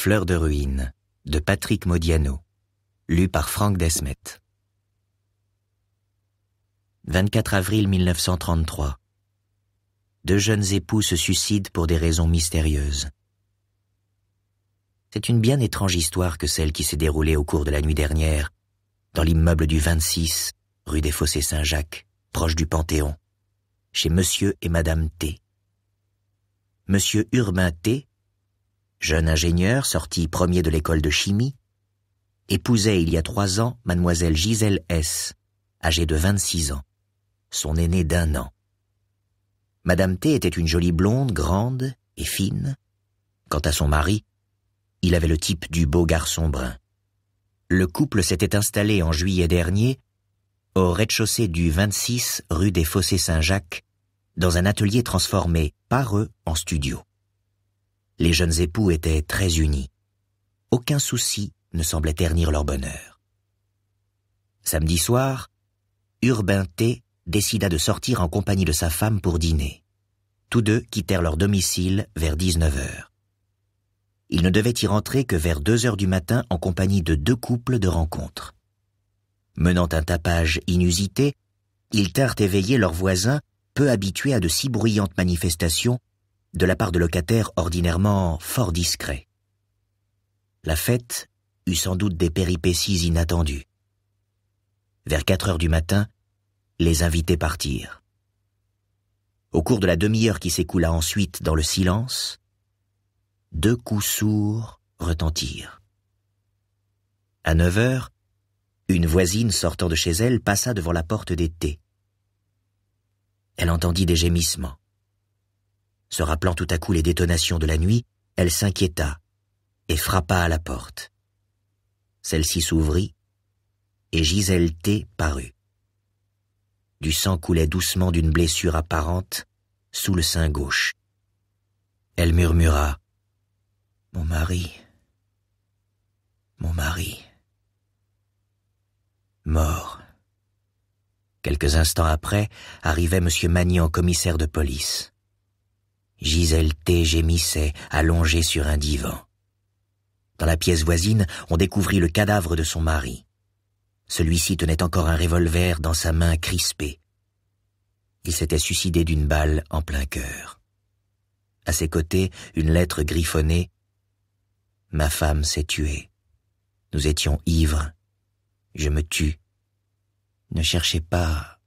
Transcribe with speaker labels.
Speaker 1: Fleur de ruine de Patrick Modiano, lu par Franck Desmet. 24 avril 1933. Deux jeunes époux se suicident pour des raisons mystérieuses. C'est une bien étrange histoire que celle qui s'est déroulée au cours de la nuit dernière, dans l'immeuble du 26, rue des Fossés Saint-Jacques, proche du Panthéon, chez Monsieur et Madame T. Monsieur Urbain T jeune ingénieur sorti premier de l'école de chimie, épousait il y a trois ans mademoiselle Gisèle S., âgée de 26 ans, son aînée d'un an. Madame T était une jolie blonde, grande et fine. Quant à son mari, il avait le type du beau garçon brun. Le couple s'était installé en juillet dernier au rez-de-chaussée du 26 rue des Fossés Saint-Jacques, dans un atelier transformé par eux en studio les jeunes époux étaient très unis. Aucun souci ne semblait ternir leur bonheur. Samedi soir, Urbain T décida de sortir en compagnie de sa femme pour dîner. Tous deux quittèrent leur domicile vers 19 heures. Ils ne devaient y rentrer que vers 2 heures du matin en compagnie de deux couples de rencontre. Menant un tapage inusité, ils tinrent éveiller leurs voisins, peu habitués à de si bruyantes manifestations de la part de locataires ordinairement fort discrets. La fête eut sans doute des péripéties inattendues. Vers quatre heures du matin, les invités partirent. Au cours de la demi-heure qui s'écoula ensuite dans le silence, deux coups sourds retentirent. À neuf heures, une voisine sortant de chez elle passa devant la porte des Elle entendit des gémissements. Se rappelant tout à coup les détonations de la nuit, elle s'inquiéta et frappa à la porte. Celle-ci s'ouvrit et Gisèle T parut. Du sang coulait doucement d'une blessure apparente sous le sein gauche. Elle murmura Mon mari, mon mari, mort. Quelques instants après, arrivait M. Magnan, commissaire de police. Gisèle T gémissait, allongée sur un divan. Dans la pièce voisine, on découvrit le cadavre de son mari. Celui-ci tenait encore un revolver dans sa main crispée. Il s'était suicidé d'une balle en plein cœur. À ses côtés, une lettre griffonnée Ma femme s'est tuée. Nous étions ivres. Je me tue. Ne cherchez pas